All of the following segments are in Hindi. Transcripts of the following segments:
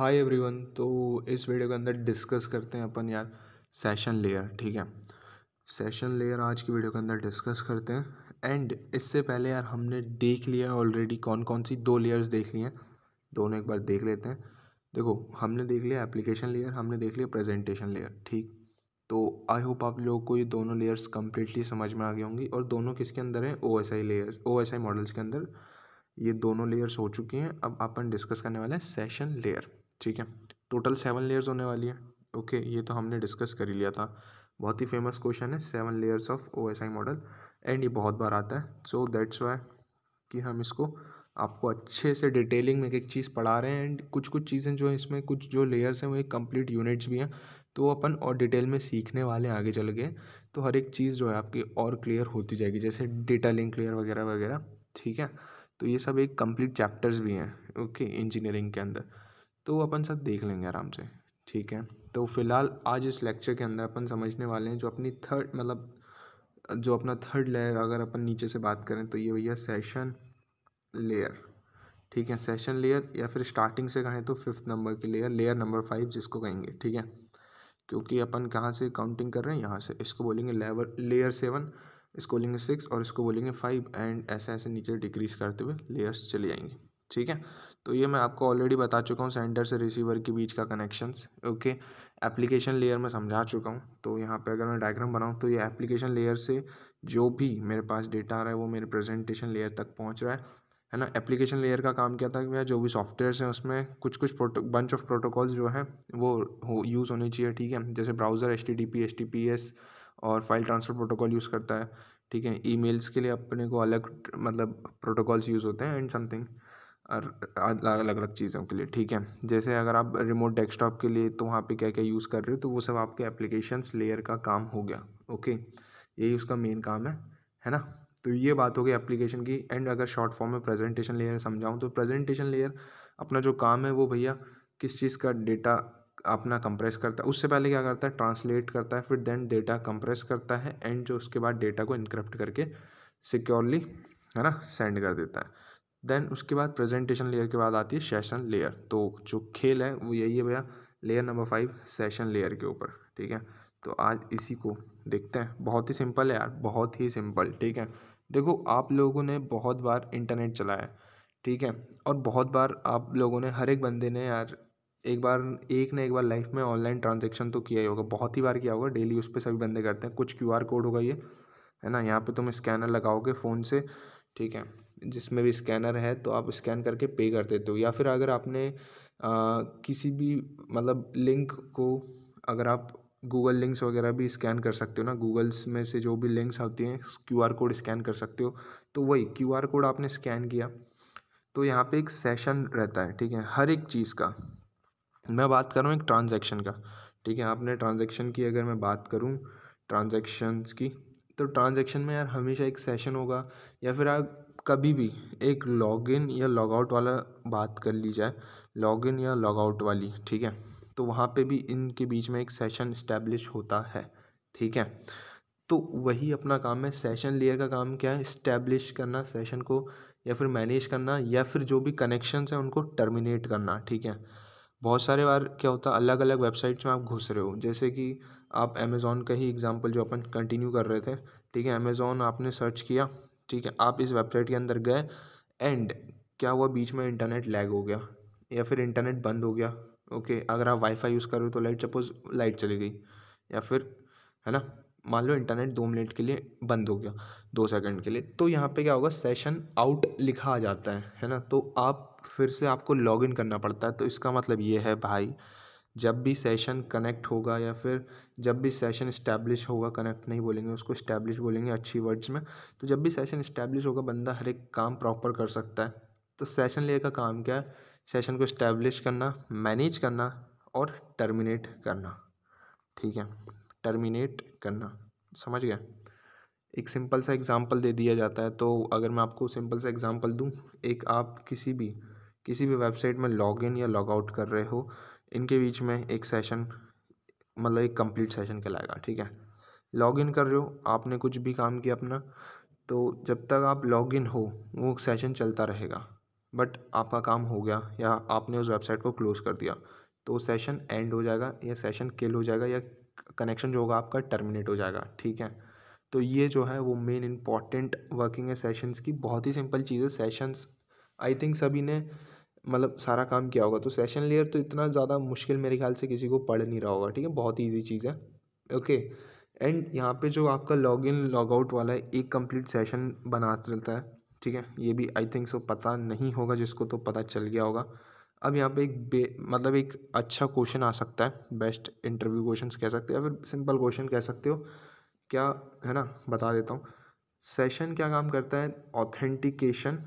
हाय एवरीवन तो इस वीडियो के अंदर डिस्कस करते हैं अपन यार सेशन लेयर ठीक है सेशन लेयर आज की वीडियो के अंदर डिस्कस करते हैं एंड इससे पहले यार हमने देख लिया ऑलरेडी कौन कौन सी दो लेयर्स देख ली हैं दोनों एक बार देख लेते हैं देखो हमने देख लिया एप्लीकेशन लेयर हमने देख लिया प्रेजेंटेशन लेयर ठीक तो आई होप आप लोगों को ये दोनों लेयर्स कम्प्लीटली समझ में आ गई होंगी और दोनों किसके अंदर हैं O S I layers O S I models के अंदर ये दोनों लेयर्स हो चुकी हैं अब अपन डिस्कस करने वाले हैं सेशन लेयर ठीक है टोटल सेवन लेयर्स होने वाली है ओके okay, ये तो हमने डिस्कस कर ही लिया था बहुत ही फेमस क्वेश्चन है seven layers of O S I model and ये बहुत बार आता है सो दैट्स वाई कि हम इसको आपको अच्छे से डिटेलिंग में एक चीज़ पढ़ा रहे हैं एंड कुछ कुछ चीज़ें जो है इसमें कुछ जो लेयर्स हैं वो एक कम्प्लीट यूनिट्स भी हैं तो अपन और डिटेल में सीखने वाले आगे चल गए तो हर एक चीज़ जो है आपकी और क्लियर होती जाएगी जैसे डेटा लिंक लेयर वगैरह वगैरह ठीक है तो ये सब एक कम्प्लीट चैप्टर्स भी हैं ओके इंजीनियरिंग के अंदर तो वो अपन सब देख लेंगे आराम से ठीक है तो फिलहाल आज इस लेक्चर के अंदर अपन समझने वाले हैं जो अपनी थर्ड मतलब जो अपना थर्ड लेयर अगर अपन नीचे से बात करें तो ये भैया सेशन लेयर ठीक है सेशन लेयर या फिर स्टार्टिंग से कहें तो फिफ्थ नंबर की लेयर लेयर नंबर फाइव जिसको कहेंगे ठीक है क्योंकि अपन कहाँ से काउंटिंग कर रहे हैं यहाँ से इसको बोलेंगे लेवर लेयर सेवन इसको बोलेंगे सिक्स और इसको बोलेंगे फाइव एंड ऐसे ऐसे नीचे डिक्रीज करते हुए लेयर्स चले जाएंगे ठीक है तो ये मैं आपको ऑलरेडी बता चुका हूँ सेंडर से रिसीवर के बीच का कनेक्शंस ओके एप्लीकेशन लेयर में समझा चुका हूँ तो यहाँ पे अगर मैं डायग्राम बनाऊँ तो ये एप्लीकेशन लेयर से जो भी मेरे पास डेटा आ रहा है वो मेरे प्रेजेंटेशन लेयर तक पहुँच रहा है है ना एप्लीकेशन लेयर का काम क्या था कि भैया जो भी सॉफ्टवेयर हैं उसमें कुछ कुछ प्रोटो बंच ऑफ प्रोटोकॉल्स जो हैं वो हो यूज़ होने चाहिए ठीक है जैसे browser H T T P T P S और फाइल ट्रांसफर प्रोटोकॉल यूज़ करता है ठीक है ईमेल्स के लिए अपने को अलग मतलब प्रोटोकॉल्स यूज़ होते हैं एंड समथिंग अलग अलग चीज़ों के लिए ठीक है जैसे अगर आप रिमोट डेस्कटॉप के लिए तो वहाँ पे क्या क्या यूज़ कर रहे हो तो वो सब आपके एप्लीकेशंस लेयर का काम हो गया ओके यही उसका मेन काम है है ना तो ये बात हो गई एप्लीकेशन की एंड अगर शॉर्ट फॉर्म में प्रेजेंटेशन लेयर समझाऊँ तो प्रेजेंटेशन लेयर अपना जो काम है वो भैया किस चीज़ का डेटा अपना कंप्रेस करता है उससे पहले क्या करता है ट्रांसलेट करता है फिर देन डेटा कंप्रेस करता है एंड जो उसके बाद डेटा को इनक्रिप्ट करके सिक्योरली है ना सेंड कर देता है देन उसके बाद प्रेजेंटेशन लेयर के बाद आती है सेशन लेयर तो जो खेल है वो यही है भैया layer number five session layer के ऊपर ठीक है तो आज इसी को देखते हैं बहुत ही सिंपल है यार बहुत ही सिंपल ठीक है देखो आप लोगों ने बहुत बार इंटरनेट चलाया है ठीक है और बहुत बार आप लोगों ने हर एक बंदे ने यार एक बार एक ना एक बार लाइफ में ऑनलाइन ट्रांजेक्शन तो किया ही होगा बहुत ही बार किया होगा डेली उस पर सभी बंदे करते हैं कुछ क्यू कोड होगा ये है ना यहाँ पर तुम स्कैनर लगाओगे फ़ोन से ठीक है जिसमें भी स्कैनर है तो आप स्कैन करके पे कर देते हो या फिर अगर आपने किसी भी मतलब लिंक को अगर आप गूगल लिंक्स वगैरह भी स्कैन कर सकते हो ना गूगल्स में से जो भी लिंक्स आती हैं क्यू आर कोड स्कैन कर सकते हो तो वही क्यू आर कोड आपने स्कैन किया तो यहाँ पे एक सेशन रहता है ठीक है हर एक चीज़ का मैं बात कर रहा हूँ एक ट्रांजेक्शन का ठीक है आपने ट्रांजेक्शन की अगर मैं बात करूँ ट्रांजेक्शन्स की तो ट्रांजेक्शन में यार हमेशा एक सेशन होगा या फिर आप कभी भी एक लॉगिन या लॉगआउट वाला बात कर ली जाए लॉगिन या लॉगआउट वाली ठीक है तो वहाँ पे भी इनके बीच में एक सेशन इस्टेब्लिश होता है ठीक है तो वही अपना काम है सेशन लेयर का काम क्या है इस्टेब्लिश करना सेशन को या फिर मैनेज करना या फिर जो भी कनेक्शंस हैं उनको टर्मिनेट करना ठीक है बहुत सारे बार क्या होता है अलग अलग वेबसाइट्स में आप घुस रहे हो जैसे कि आप अमेज़ोन का ही एग्ज़ाम्पल जो अपन कंटिन्यू कर रहे थे ठीक है अमेज़ोन आपने सर्च किया ठीक है आप इस वेबसाइट के अंदर गए एंड क्या हुआ बीच में इंटरनेट लैग हो गया या फिर इंटरनेट बंद हो गया ओके अगर आप वाईफाई यूज़ कर रहे हो तो लाइट सपोज लाइट चली गई या फिर है ना मान लो इंटरनेट दो मिनट के लिए बंद हो गया दो सेकंड के लिए तो यहाँ पे क्या होगा सेशन आउट लिखा आ जाता है है ना तो आप फिर से आपको लॉगिन करना पड़ता है तो इसका मतलब ये है भाई जब भी सेशन कनेक्ट होगा या फिर जब भी सेशन इस्टेब्लिश होगा कनेक्ट नहीं बोलेंगे उसको इस्टेब्लिश बोलेंगे अच्छी वर्ड्स में तो जब भी सेशन इस्टेब्लिश होगा बंदा हर एक काम प्रॉपर कर सकता है तो सेशन लेयर का काम क्या है सेशन को इस्टेब्लिश करना मैनेज करना और टर्मिनेट करना ठीक है टर्मिनेट करना समझ गया एक सिंपल सा एग्ज़ाम्पल दे दिया जाता है तो अगर मैं आपको सिंपल सा एग्ज़ाम्पल दूँ एक आप किसी भी किसी भी वेबसाइट में लॉग इन या लॉगआउट कर रहे हो इनके बीच में एक सेशन मतलब एक कंप्लीट सेशन कहलाएगा ठीक है लॉगिन कर रहे हो आपने कुछ भी काम किया अपना तो जब तक आप लॉगिन हो वो सेशन चलता रहेगा बट आपका काम हो गया या आपने उस वेबसाइट को क्लोज़ कर दिया तो सेशन एंड हो जाएगा या सेशन किल हो जाएगा या कनेक्शन जो होगा आपका टर्मिनेट हो जाएगा ठीक है तो ये जो है वो मेन इम्पॉर्टेंट वर्किंग है सेशंस की बहुत ही सिंपल चीज़ है सेशंस आई थिंक सभी ने मतलब सारा काम किया होगा तो सेशन लेयर तो इतना ज़्यादा मुश्किल मेरे ख्याल से किसी को पढ़ नहीं रहा होगा ठीक है बहुत ईजी चीज़ है ओके एंड यहाँ पे जो आपका लॉग इन लॉग आउट वाला है एक कंप्लीट सेशन बना रहता है ठीक है ये भी आई थिंक सो पता नहीं होगा जिसको तो पता चल गया होगा अब यहाँ पे एक बे मतलब एक अच्छा क्वेश्चन आ सकता है बेस्ट इंटरव्यू क्वेश्चन कह सकते हो या फिर सिंपल क्वेश्चन कह सकते हो क्या है ना बता देता हूँ सेशन क्या काम करता है ऑथेंटिकेशन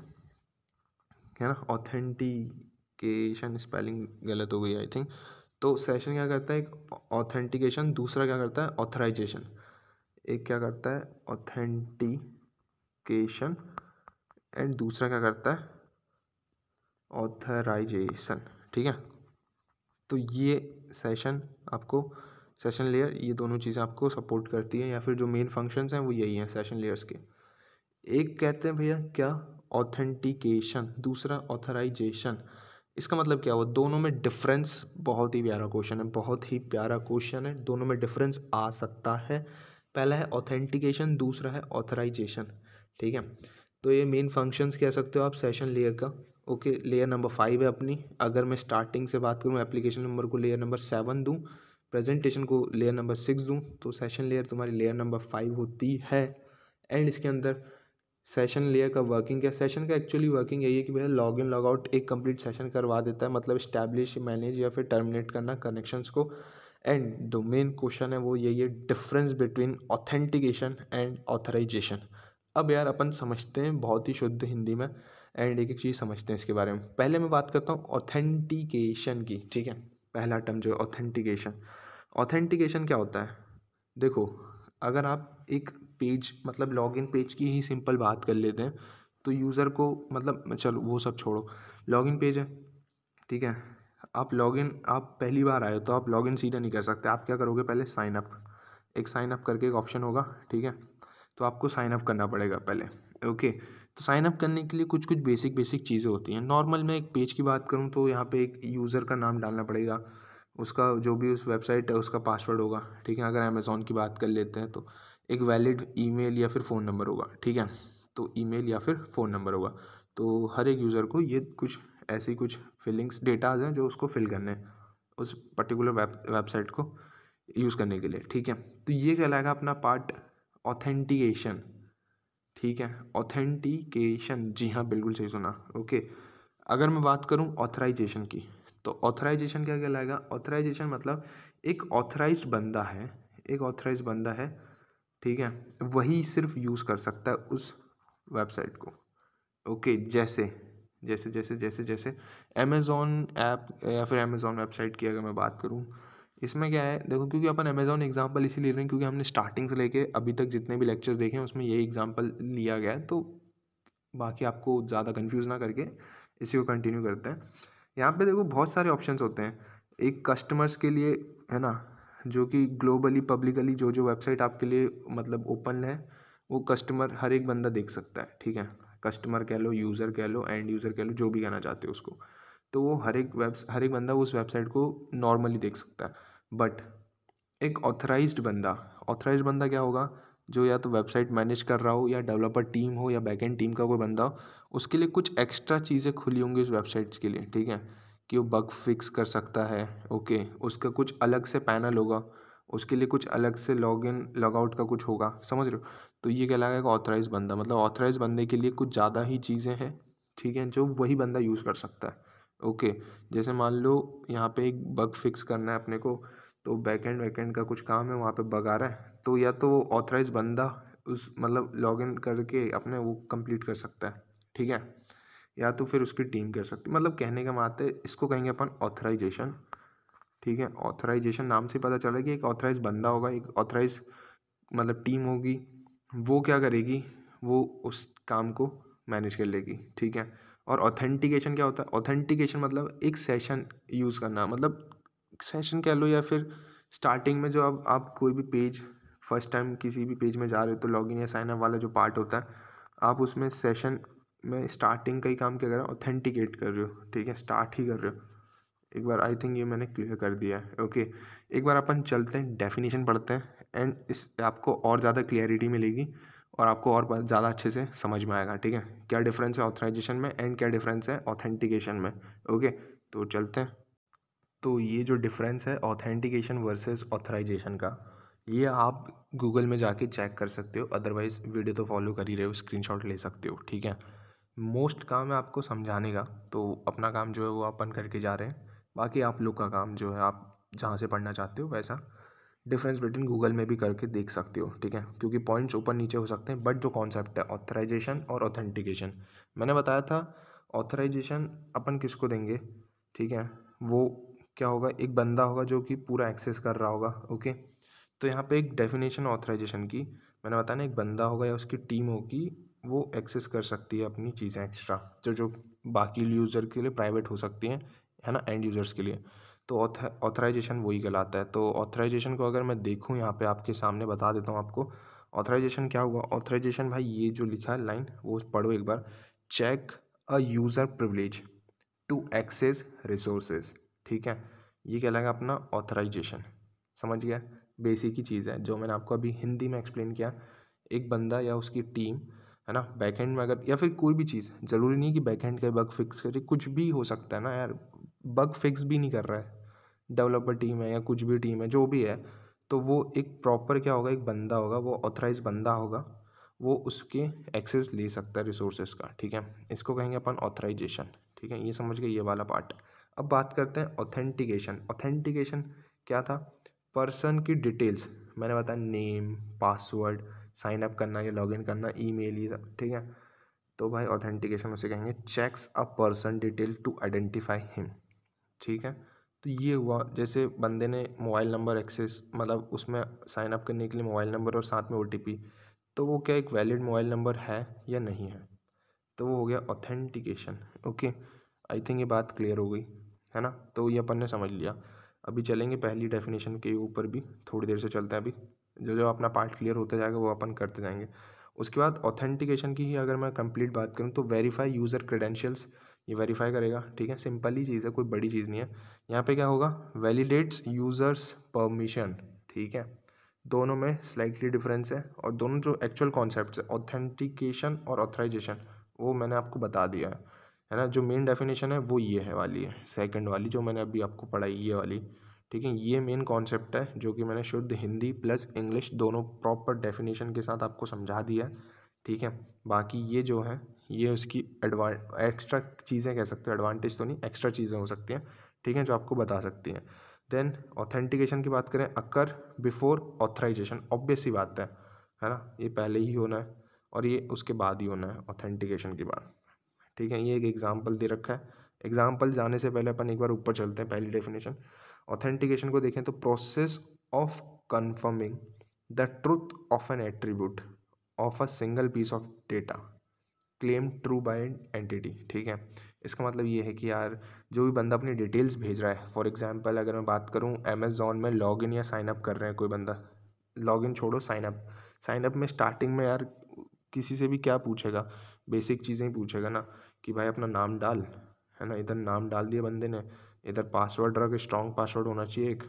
है ना ऑथेंटिकेशन स्पेलिंग गलत हो गई आई थिंक तो सेशन क्या करता है एक ऑथेंटिकेशन दूसरा क्या करता है ऑथराइजेशन एक क्या करता है ऑथेंटिकेशन एंड दूसरा क्या करता है ऑथराइजेशन ठीक है तो ये सेशन आपको सेशन लेयर ये दोनों चीज़ें आपको सपोर्ट करती हैं या फिर जो मेन फंक्शंस हैं वो यही हैं सेशन लेयर्स के एक कहते हैं भैया क्या ऑथेंटिकेशन दूसरा ऑथराइजेशन इसका मतलब क्या हुआ दोनों में डिफरेंस बहुत ही प्यारा क्वेश्चन है बहुत ही प्यारा क्वेश्चन है दोनों में डिफरेंस आ सकता है पहला है ऑथेंटिकेशन दूसरा है ऑथराइजेशन ठीक है तो ये मेन फंक्शंस कह सकते हो आप सेशन लेयर का ओके लेयर नंबर फाइव है अपनी अगर मैं स्टार्टिंग से बात करूँ एप्लीकेशन नंबर को लेयर नंबर सेवन दूँ प्रेजेंटेशन को लेयर नंबर सिक्स दूँ तो सेशन लेयर तुम्हारी लेयर नंबर फाइव होती है एंड इसके अंदर सेशन लेयर का वर्किंग है सेशन का एक्चुअली वर्किंग यही है कि भैया लॉग इन लॉग आउट एक कंप्लीट सेशन करवा देता है मतलब स्टैब्लिश मैनेज या फिर टर्मिनेट करना कनेक्शंस को एंड दो मेन क्वेश्चन है वो यही है difference between authentication and authorization अब यार अपन समझते हैं बहुत ही शुद्ध हिंदी में एंड एक एक चीज़ समझते हैं इसके बारे में पहले मैं बात करता हूँ ऑथेंटिकेशन की ठीक है पहला टर्म जो है ऑथेंटिकेशन ऑथेंटिकेशन क्या होता है देखो अगर आप एक पेज मतलब लॉगिन पेज की ही सिंपल बात कर लेते हैं तो यूज़र को मतलब चलो वो सब छोड़ो लॉगिन पेज है ठीक है आप लॉगिन आप पहली बार आए तो आप लॉगिन सीधा नहीं कर सकते आप क्या करोगे पहले साइन अप एक साइन अप करके एक ऑप्शन होगा ठीक है तो आपको साइन अप करना पड़ेगा पहले ओके तो साइन अप करने के लिए कुछ कुछ बेसिक बेसिक चीज़ें होती हैं नॉर्मल मैं एक पेज की बात करूँ तो यहाँ पे एक यूज़र का नाम डालना पड़ेगा उसका जो भी उस वेबसाइट है उसका पासवर्ड होगा ठीक है अगर अमेज़ोन की बात कर लेते हैं तो एक वैलिड ईमेल या फिर फ़ोन नंबर होगा ठीक है तो ईमेल या फिर फ़ोन नंबर होगा तो हर एक यूज़र को ये कुछ ऐसी कुछ फिलिंग्स डेटाज हैं जो उसको फिल करने हैं उस पर्टिकुलर वेब वेबसाइट को यूज़ करने के लिए ठीक है तो ये कहलाएगा अपना पार्ट ऑथेंटिकेशन ठीक है ऑथेंटिकेशन जी हाँ बिल्कुल सही सुना ओके अगर मैं बात करूँ ऑथराइजेशन की तो ऑथराइजेशन क्या कहलाएगा ऑथराइजेशन मतलब एक ऑथराइज बंदा है एक ऑथराइज बंदा है ठीक है वही सिर्फ यूज़ कर सकता है उस वेबसाइट को ओके जैसे जैसे जैसे जैसे जैसे अमेज़ोन ऐप या फिर अमेज़ोन वेबसाइट की अगर मैं बात करूँ इसमें क्या है देखो क्योंकि अपन अमेज़ोन एग्जाम्पल इसी ले रहे हैं क्योंकि हमने स्टार्टिंग से लेके अभी तक जितने भी लेक्चर्स देखे हैं उसमें यही एग्जाम्पल लिया गया है तो बाकी आपको ज़्यादा कंफ्यूज ना करके इसी को कंटिन्यू करते हैं यहाँ पे देखो बहुत सारे ऑप्शंस होते हैं एक कस्टमर्स के लिए है ना जो कि ग्लोबली पब्लिकली जो जो वेबसाइट आपके लिए मतलब ओपन है वो कस्टमर हर एक बंदा देख सकता है ठीक है कस्टमर कह लो यूज़र कह लो एंड यूज़र कह लो जो भी कहना चाहते हो उसको तो वो हर एक वेब हर एक बंदा उस वेबसाइट को नॉर्मली देख सकता है बट एक ऑथराइज्ड बंदा ऑथराइज बंदा क्या होगा जो या तो वेबसाइट मैनेज कर रहा हो या डेवलपर टीम हो या बैकेंड टीम का कोई बंदा हो उसके लिए कुछ एक्स्ट्रा चीज़ें खुली होंगी उस वेबसाइट्स के लिए ठीक है कि वो बग फिक्स कर सकता है ओके उसका कुछ अलग से पैनल होगा उसके लिए कुछ अलग से लॉग इन लॉगआउट का कुछ होगा समझ रहे हो तो ये लगा ऑथराइज बंदा मतलब ऑथराइज बंदे के लिए कुछ ज़्यादा ही चीज़ें हैं ठीक है जो वही बंदा यूज़ कर सकता है ओके जैसे मान लो यहाँ पे एक बग फिक्स करना है अपने को तो बैकएंड वैकेंड का कुछ काम है वहाँ पे बग आ रहा है तो या तो वो ऑथराइज बंदा उस मतलब इन करके अपने वो कंप्लीट कर सकता है ठीक है या तो फिर उसकी टीम कर सकती मतलब कहने का मात्र इसको कहेंगे अपन ऑथराइजेशन ठीक है ऑथराइजेशन नाम से पता चला कि एक ऑथराइज बंदा होगा एक ऑथराइज मतलब टीम होगी वो क्या करेगी वो उस काम को मैनेज कर लेगी ठीक है और ऑथेंटिकेशन क्या होता है ऑथेंटिकेशन मतलब एक सेशन यूज़ करना मतलब सेशन कह लो या फिर स्टार्टिंग में जो अब आप, कोई भी पेज फर्स्ट टाइम किसी भी पेज में जा रहे हो तो लॉगिन या साइनअप वाला जो पार्ट होता है आप उसमें सेशन मैं स्टार्टिंग का ही काम क्या कर रहा हूँ ऑथेंटिकेट कर रहे हो ठीक है स्टार्ट ही कर रहे हो एक बार आई थिंक ये मैंने क्लियर कर दिया है ओके एक बार अपन चलते हैं डेफिनेशन पढ़ते हैं एंड इस आपको और ज़्यादा क्लियरिटी मिलेगी और आपको और ज़्यादा अच्छे से समझ में आएगा ठीक है क्या डिफरेंस है ऑथराइजेशन में एंड क्या डिफरेंस है ऑथेंटिकेशन में ओके तो चलते हैं तो ये जो डिफरेंस है ऑथेंटिकेशन वर्सेस ऑथराइजेशन का ये आप गूगल में जाके चेक कर सकते हो अदरवाइज़ वीडियो तो फॉलो कर ही रहे हो स्क्रीनशॉट ले सकते हो ठीक है मोस्ट काम है आपको समझाने का तो अपना काम जो है वो अपन करके जा रहे हैं बाकी आप लोग का काम जो है आप जहाँ से पढ़ना चाहते हो वैसा डिफरेंस बिटवीन गूगल में भी करके देख सकते हो ठीक है क्योंकि पॉइंट्स ऊपर नीचे हो सकते हैं बट जो कॉन्सेप्ट है ऑथराइजेशन और ऑथेंटिकेशन मैंने बताया था ऑथराइजेशन अपन किसको देंगे ठीक है वो क्या होगा एक बंदा होगा जो कि पूरा एक्सेस कर रहा होगा ओके तो यहाँ पे एक डेफिनेशन ऑथराइजेशन की मैंने बताया ना एक बंदा होगा या उसकी टीम होगी वो एक्सेस कर सकती है अपनी चीज़ें एक्स्ट्रा जो जो बाकी यूज़र के लिए प्राइवेट हो सकती हैं है ना एंड यूज़र्स के लिए तो ऑथराइजेशन वही कहलाता है तो ऑथराइजेशन को अगर मैं देखूँ यहाँ पे आपके सामने बता देता हूँ आपको ऑथराइजेशन क्या हुआ ऑथराइजेशन भाई ये जो लिखा है लाइन वो पढ़ो एक बार check a user privilege to access resources ठीक है ये कहलाएगा अपना ऑथराइजेशन समझ गया बेसिक ही चीज़ है जो मैंने आपको अभी हिंदी में एक्सप्लेन किया एक बंदा या उसकी टीम है ना बैकहेंड में अगर या फिर कोई भी चीज़ ज़रूरी नहीं कि बैकहेंड का बग फिक्स करे कुछ भी हो सकता है ना यार बग फिक्स भी नहीं कर रहा है डेवलपर टीम है या कुछ भी टीम है जो भी है तो वो एक प्रॉपर क्या होगा एक बंदा होगा वो ऑथराइज बंदा होगा वो उसके एक्सेस ले सकता है रिसोर्सेज का ठीक है इसको कहेंगे अपन ऑथराइजेशन ठीक है ये समझ गए ये वाला पार्ट अब बात करते हैं ऑथेंटिकेशन ऑथेंटिकेशन क्या था पर्सन की डिटेल्स मैंने बताया नेम पासवर्ड साइन अप करना या इन करना ई ये सब ठीक है तो भाई ऑथेंटिकेशन उसे कहेंगे checks a person detail to identify him ठीक है तो ये हुआ जैसे बंदे ने मोबाइल नंबर एक्सेस मतलब उसमें साइन अप करने के लिए मोबाइल नंबर और साथ में ओ तो वो क्या एक वैलिड मोबाइल नंबर है या नहीं है तो वो हो गया ऑथेंटिकेशन ओके आई थिंक ये बात क्लियर हो गई है ना तो ये अपन ने समझ लिया अभी चलेंगे पहली डेफिनेशन के ऊपर भी थोड़ी देर से चलते हैं अभी जो जो अपना पार्ट क्लियर होता जाएगा वो अपन करते जाएंगे उसके बाद ऑथेंटिकेशन की ही अगर मैं कंप्लीट बात करूँ तो वेरीफाई यूज़र क्रेडेंशियल्स ये वेरीफाई करेगा ठीक है सिंपल ही चीज़ है कोई बड़ी चीज़ नहीं है यहाँ पे क्या होगा वैलिडेट्स यूज़र्स परमिशन ठीक है दोनों में स्लाइटली डिफरेंस है और दोनों जो एक्चुअल कॉन्सेप्ट है ऑथेंटिकेशन और ऑथराइजेशन वो मैंने आपको बता दिया है है ना जो मेन डेफिनेशन है वो ये है वाली है सेकेंड वाली जो मैंने अभी आपको पढ़ाई ये वाली ठीक है ये मेन कॉन्सेप्ट है जो कि मैंने शुद्ध हिंदी प्लस इंग्लिश दोनों प्रॉपर डेफिनेशन के साथ आपको समझा दिया ठीक है बाकी ये जो है ये उसकी एडवा एक्स्ट्रा चीज़ें कह सकते हैं एडवांटेज तो नहीं एक्स्ट्रा चीज़ें हो सकती हैं ठीक है जो आपको बता सकती हैं देन ऑथेंटिकेशन की बात करें अकर बिफोर ऑथराइजेशन ऑब्वियस ही बात है है ना ये पहले ही होना है और ये उसके बाद ही होना है ऑथेंटिकेशन की बात ठीक है ये एक एग्ज़ाम्पल दे रखा है एग्ज़ाम्पल जाने से पहले अपन एक बार ऊपर चलते हैं पहली डेफिनेशन ऑथेंटिकेशन को देखें तो process of confirming the truth of an attribute of a single piece of data claim true by an entity ठीक है इसका मतलब ये है कि यार जो भी बंदा अपनी डिटेल्स भेज रहा है फॉर एग्जांपल अगर मैं बात करूँ अमेजोन में लॉग इन या साइनअप कर रहे हैं कोई बंदा लॉग इन छोड़ो साइनअप साइनअप में स्टार्टिंग में यार किसी से भी क्या पूछेगा बेसिक चीज़ें पूछेगा ना कि भाई अपना नाम डाल है ना इधर नाम डाल दिया बंदे ने इधर पासवर्ड रख स्ट्रॉन्ग पासवर्ड होना चाहिए एक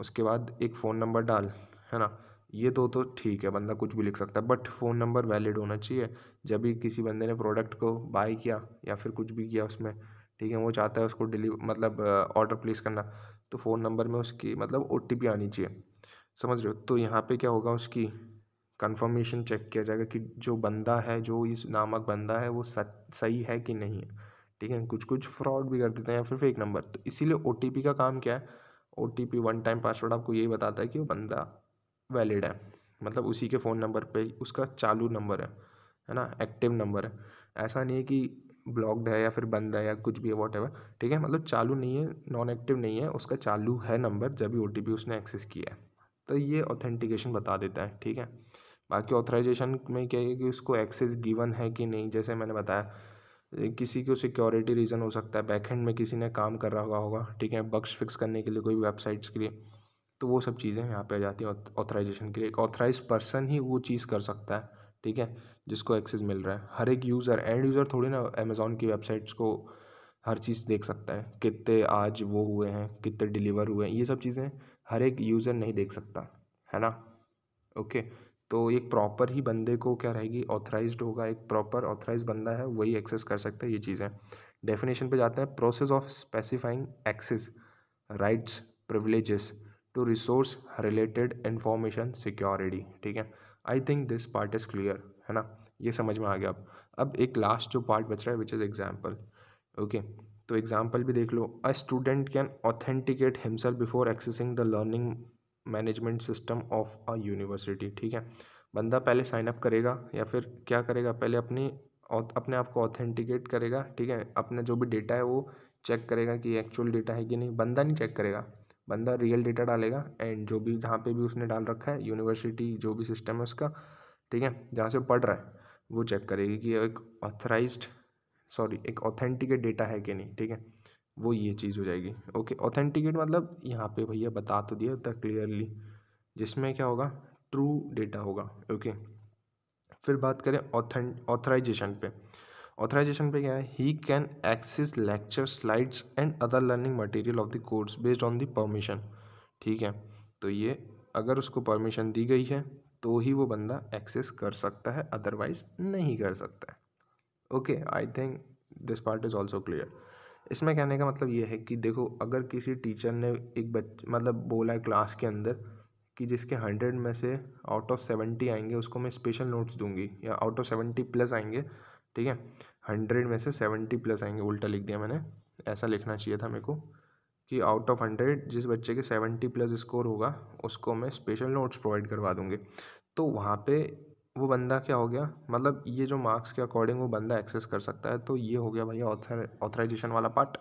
उसके बाद एक फ़ोन नंबर डाल है ना ये दो तो ठीक है बंदा कुछ भी लिख सकता है बट फ़ोन नंबर वैलिड होना चाहिए जब भी किसी बंदे ने प्रोडक्ट को बाय किया या फिर कुछ भी किया उसमें ठीक है वो चाहता है उसको डिलीव मतलब ऑर्डर प्लेस करना तो फ़ोन नंबर में उसकी मतलब ओ आनी चाहिए समझ रहे हो तो यहाँ पे क्या होगा उसकी कंफर्मेशन चेक किया जाएगा कि जो बंदा है जो इस नामक बंदा है वो सच सही है कि नहीं है ठीक है कुछ कुछ फ्रॉड भी कर देते हैं या फिर फेक नंबर तो इसीलिए ओ का काम क्या है ओ वन टाइम पासवर्ड आपको यही बताता है कि वो बंदा वैलिड है मतलब उसी के फ़ोन नंबर पे उसका चालू नंबर है है ना एक्टिव नंबर है ऐसा नहीं है कि ब्लॉक्ड है या फिर बंद है या कुछ भी है वॉट एवर ठीक है मतलब चालू नहीं है नॉन एक्टिव नहीं है उसका चालू है नंबर जब भी ओ उसने एक्सेस किया है तो ये ऑथेंटिकेशन बता देता है ठीक है बाकी ऑथराइजेशन में क्या है कि उसको एक्सेस गिवन है कि नहीं जैसे मैंने बताया किसी को सिक्योरिटी रीज़न हो सकता है बैकहेंड में किसी ने काम कर रहा होगा ठीक है बक्स फिक्स करने के लिए कोई वेबसाइट्स के लिए तो वो सब चीज़ें यहाँ पे आ जाती हैं ऑथराइजेशन के लिए एक ऑथराइज पर्सन ही वो चीज़ कर सकता है ठीक है जिसको एक्सेस मिल रहा है हर एक यूज़र एंड यूज़र थोड़ी ना अमेज़ोन की वेबसाइट्स को हर चीज़ देख सकता है कितने आज वो हुए हैं कितने डिलीवर हुए हैं ये सब चीज़ें हर एक यूज़र नहीं देख सकता है ना ओके okay. तो एक प्रॉपर ही बंदे को क्या रहेगी ऑथराइज होगा एक प्रॉपर ऑथराइज बंदा है वही एक्सेस कर सकता है ये चीज़ें डेफिनेशन पे जाते हैं process of specifying access rights privileges to resource related information security ठीक है I think this part is clear है ना ये समझ में आ गया अब अब एक लास्ट जो पार्ट बच रहा है विच इज़ एग्जाम्पल ओके तो एग्जाम्पल भी देख लो a student can authenticate himself before accessing the learning management system of a university ठीक है बंदा पहले साइन अप करेगा या फिर क्या करेगा पहले अपनी अपने आप को ऑथेंटिकेट करेगा ठीक है अपना जो भी डेटा है वो चेक करेगा कि एक्चुअल डेटा है कि नहीं बंदा नहीं चेक करेगा बंदा रियल डेटा डालेगा एंड जो भी जहाँ पे भी उसने डाल रखा है यूनिवर्सिटी जो भी सिस्टम है उसका ठीक है जहाँ से पढ़ रहा है वो चेक करेगी कि एक ऑथराइज्ड सॉरी एक ऑथेंटिकेट डेटा है कि नहीं ठीक है वो ये चीज़ हो जाएगी ओके ऑथेंटिकेट मतलब यहाँ पे भैया बता तो दिया था क्लियरली जिसमें क्या होगा ट्रू डेटा होगा ओके फिर बात करें ऑथें ऑथराइजेशन पे ऑथराइजेशन पे क्या है he can access lecture slides and other learning material of the course based on the permission ठीक है तो ये अगर उसको परमिशन दी गई है तो ही वो बंदा एक्सेस कर सकता है अदरवाइज नहीं कर सकता है okay I think this part is also clear इसमें कहने का मतलब ये है कि देखो अगर किसी टीचर ने एक बच मतलब बोला है क्लास के अंदर कि जिसके हंड्रेड में से आउट ऑफ सेवेंटी आएंगे उसको मैं स्पेशल नोट्स दूंगी या आउट ऑफ सेवेंटी प्लस आएंगे ठीक है हंड्रेड में से सेवेंटी प्लस आएंगे उल्टा लिख दिया मैंने ऐसा लिखना चाहिए था मेरे को कि आउट ऑफ हंड्रेड जिस बच्चे के सेवेंटी प्लस स्कोर होगा उसको मैं स्पेशल नोट्स प्रोवाइड करवा दूँगी तो वहाँ पे वो बंदा क्या हो गया मतलब ये जो मार्क्स के अकॉर्डिंग वो बंदा एक्सेस कर सकता है तो ये हो गया भैया ऑथराइजेशन वाला पार्ट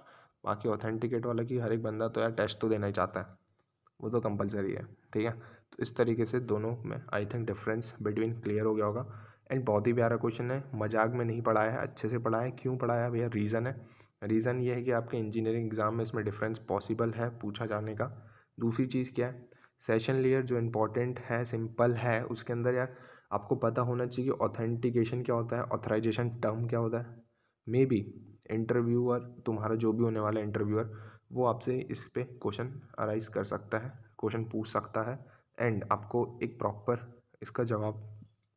बाकी ऑथेंटिकेट वाला कि हर एक बंदा तो यार टेस्ट तो देना ही चाहता है वो तो कंपलसरी है ठीक है तो इस तरीके से दोनों में I think difference between clear हो गया होगा एंड बहुत ही प्यारा क्वेश्चन है मजाक में नहीं पढ़ाया है अच्छे से पढ़ाया है क्यों पढ़ाया भैया रीज़न है रीज़न ये है कि आपके इंजीनियरिंग एग्ज़ाम में इसमें डिफरेंस पॉसिबल है पूछा जाने का दूसरी चीज़ क्या है सेशन लेयर जो इंपॉर्टेंट है सिंपल है उसके अंदर यार आपको पता होना चाहिए ऑथेंटिकेशन क्या होता है ऑथराइजेशन टर्म क्या होता है मे बी इंटरव्यूअर तुम्हारा जो भी होने वाला इंटरव्यूअर वो आपसे इस पर क्वेश्चन अराइज कर सकता है क्वेश्चन पूछ सकता है एंड आपको एक प्रॉपर इसका जवाब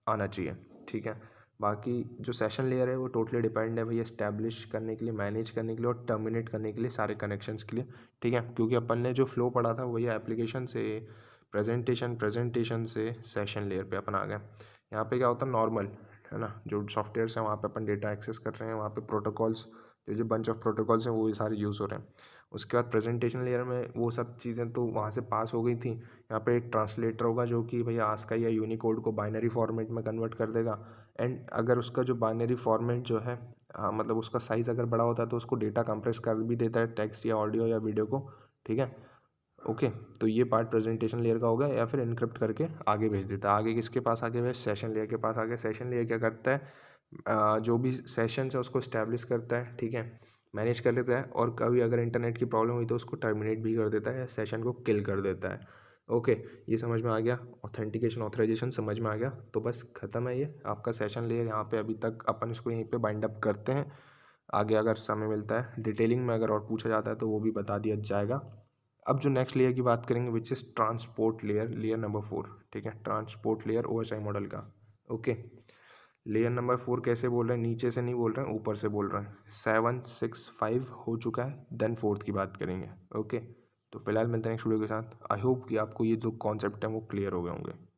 आना चाहिए ठीक है बाकी जो सेशन लेयर है वो टोटली डिपेंड है भैया इस्टेब्लिश करने के लिए मैनेज करने के लिए और टर्मिनेट करने के लिए सारे कनेक्शंस के लिए ठीक है क्योंकि अपन ने जो फ्लो पढ़ा था वही एप्लीकेशन से प्रेजेंटेशन प्रेजेंटेशन से सेशन लेयर पे अपन आ गए यहाँ पे क्या होता है नॉर्मल है ना जो सॉफ्टवेयर हैं वहाँ पे अपन डेटा एक्सेस कर रहे हैं वहाँ पे प्रोटोकॉल्स जो जो बंच ऑफ प्रोटोकॉल्स हैं वो सारे यूज़ हो रहे हैं उसके बाद प्रेजेंटेशन लेयर में वो सब चीज़ें तो वहाँ से पास हो गई थी यहाँ पे एक ट्रांसलेटर होगा जो कि भैया आज का या यूनिकोड को बाइनरी फॉर्मेट में कन्वर्ट कर देगा एंड अगर उसका जो बाइनरी फॉर्मेट जो है आ, मतलब उसका साइज़ अगर बड़ा होता है तो उसको डेटा कंप्रेस कर भी देता है टेक्स्ट या ऑडियो या वीडियो को ठीक है ओके तो ये पार्ट प्रेजेंटेशन लेयर का होगा या फिर इनक्रिप्ट करके आगे भेज देता है आगे किसके पास आगे भेज सेशन लेयर के पास आगे सेशन लेयर क्या करता है जो भी सेशन है उसको इस्टेब्लिश करता है ठीक है मैनेज कर लेता है और कभी अगर इंटरनेट की प्रॉब्लम हुई तो उसको टर्मिनेट भी कर देता है या सेशन को किल कर देता है ओके ये समझ में आ गया ऑथेंटिकेशन ऑथराइजेशन समझ में आ गया तो बस ख़त्म है ये आपका सेशन लेयर यहाँ पे अभी तक अपन इसको यहीं पे बाइंड अप करते हैं आगे अगर समय मिलता है डिटेलिंग में अगर और पूछा जाता है तो वो भी बता दिया जाएगा अब जो नेक्स्ट लेयर की बात करेंगे which is transport layer layer number four ठीक है ट्रांसपोर्ट लेयर ओ मॉडल का ओके लेयर नंबर फोर कैसे बोल रहे हैं नीचे से नहीं बोल रहे हैं ऊपर से बोल रहे हैं सेवन सिक्स फाइव हो चुका है देन फोर्थ की बात करेंगे ओके तो फिलहाल मिलते हैं नेक्स्ट वीडियो के साथ आई होप कि आपको ये जो कॉन्सेप्ट है वो क्लियर हो गए होंगे